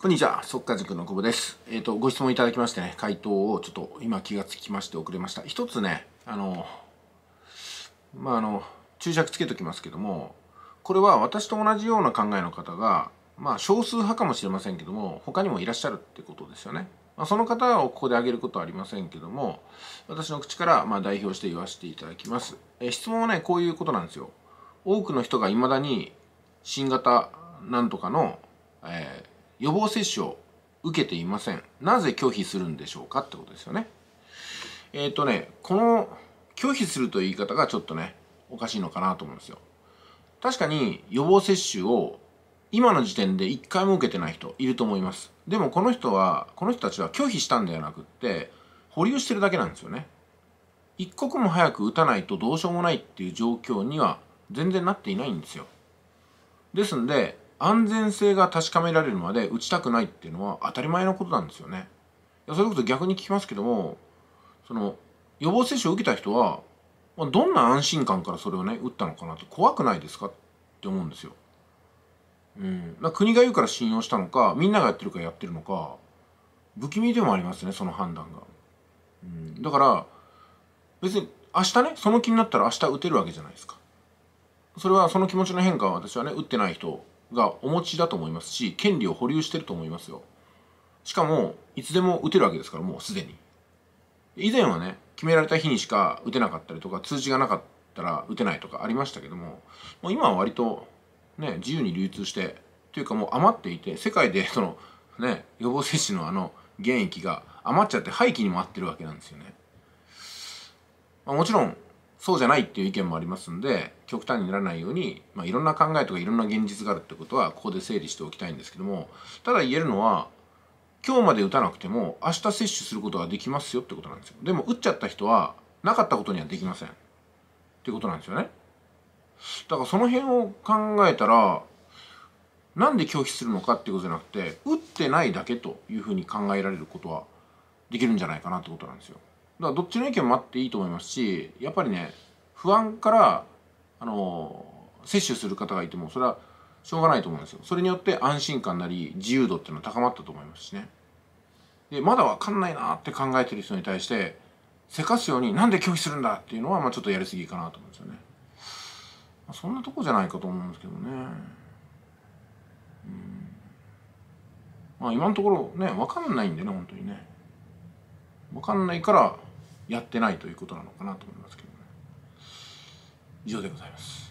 こんにちは、速稼塾の久保です。えっ、ー、と、ご質問いただきましてね、回答をちょっと今気がつきまして遅れました。一つね、あの、まあ、あの、注釈つけときますけども、これは私と同じような考えの方が、まあ、少数派かもしれませんけども、他にもいらっしゃるってことですよね。まあ、その方をここで挙げることはありませんけども、私の口からま代表して言わせていただきます。え質問はね、こういうことなんですよ。多くの人が未だに新型なんとかの、えー予防接種を受けていませんなぜ拒否するんでしょうかってことですよねえっ、ー、とねこの拒否するという言い方がちょっとねおかしいのかなと思うんですよ確かに予防接種を今の時点で1回も受けてない人いると思いますでもこの人はこの人たちは拒否したんではなくって保留してるだけなんですよね一刻も早く打たないとどうしようもないっていう状況には全然なっていないんですよですんで安全性が確かめられるまで打ちたくないっていうのは当たり前のことなんですよね。それこそ逆に聞きますけどもその予防接種を受けた人はどんな安心感からそれをね打ったのかなって怖くないですかって思うんですよ。うん、国が言うから信用したのかみんながやってるからやってるのか不気味でもありますねその判断が、うん、だから別に明日ねその気になったら明日打てるわけじゃないですかそれはその気持ちの変化は私はね打ってない人がお持ちだと思いますし権利を保留してると思いますよしかもいつでも打てるわけですからもうすでに以前はね決められた日にしか打てなかったりとか通知がなかったら打てないとかありましたけどももう今は割とね自由に流通してというかもう余っていて世界でそのね予防接種のあの現役が余っちゃって廃棄にもあってるわけなんですよね、まあ、もちろんそうじゃないっていう意見もありますんで極端にならないように、まあ、いろんな考えとかいろんな現実があるってことはここで整理しておきたいんですけどもただ言えるのは今日まで打たなくても明日接種することはできますよってことなんですよでも打っちゃった人はなかったことにはできませんってことなんですよねだからその辺を考えたらなんで拒否するのかっていうことじゃなくて打ってないだけというふうに考えられることはできるんじゃないかなってことなんですよからどっちの意見もあっていいと思いますしやっぱりね不安からあの摂取する方がいてもそれはしょうがないと思うんですよそれによって安心感なり自由度っていうのは高まったと思いますしねでまだわかんないなって考えてる人に対してせかすようになんで拒否するんだっていうのは、まあ、ちょっとやりすぎかなと思うんですよね、まあ、そんなとこじゃないかと思うんですけどねうんまあ今のところねわかんないんでね本当にねわかんないからやってないということなのかなと思いますけどね以上でございます